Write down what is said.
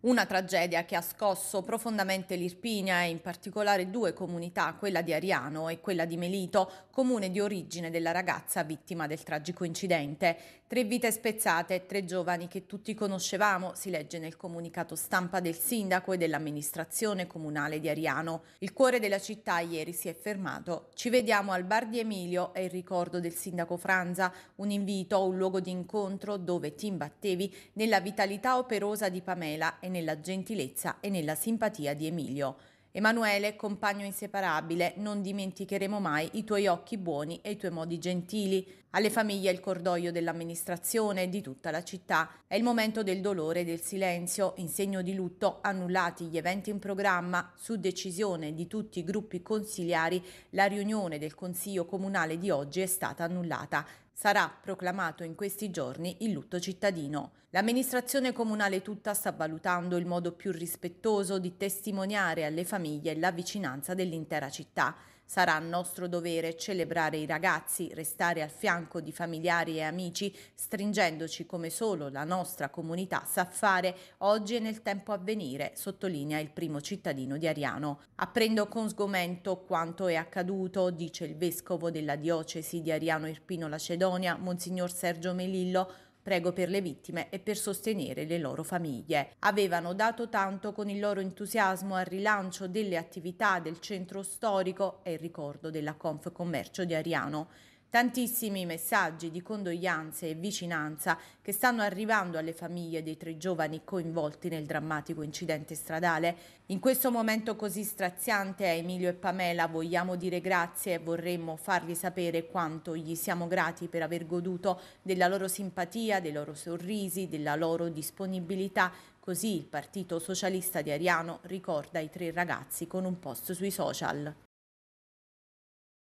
Una tragedia che ha scosso profondamente l'Irpinia e in particolare due comunità, quella di Ariano e quella di Melito, comune di origine della ragazza vittima del tragico incidente. Tre vite spezzate, tre giovani che tutti conoscevamo, si legge nel comunicato stampa del sindaco e dell'amministrazione comunale di Ariano. Il cuore della città ieri si è fermato. Ci vediamo al bar di Emilio è il ricordo del sindaco Franza, un invito, un luogo di incontro dove ti imbattevi nella vitalità operosa di Pamela e e nella gentilezza e nella simpatia di Emilio. Emanuele, compagno inseparabile, non dimenticheremo mai i tuoi occhi buoni e i tuoi modi gentili, alle famiglie il cordoglio dell'amministrazione e di tutta la città. È il momento del dolore e del silenzio. In segno di lutto, annullati gli eventi in programma, su decisione di tutti i gruppi consiliari, la riunione del Consiglio Comunale di oggi è stata annullata sarà proclamato in questi giorni il lutto cittadino. L'amministrazione comunale tutta sta valutando il modo più rispettoso di testimoniare alle famiglie la vicinanza dell'intera città. Sarà nostro dovere celebrare i ragazzi, restare al fianco di familiari e amici, stringendoci come solo la nostra comunità sa fare oggi e nel tempo a venire, sottolinea il primo cittadino di Ariano. Apprendo con sgomento quanto è accaduto, dice il vescovo della diocesi di Ariano Irpino Lacedonia, Monsignor Sergio Melillo, prego per le vittime e per sostenere le loro famiglie. Avevano dato tanto con il loro entusiasmo al rilancio delle attività del centro storico e il ricordo della Conf Commercio di Ariano. Tantissimi messaggi di condoglianze e vicinanza che stanno arrivando alle famiglie dei tre giovani coinvolti nel drammatico incidente stradale. In questo momento così straziante a Emilio e Pamela vogliamo dire grazie e vorremmo fargli sapere quanto gli siamo grati per aver goduto della loro simpatia, dei loro sorrisi, della loro disponibilità. Così il Partito Socialista di Ariano ricorda i tre ragazzi con un post sui social.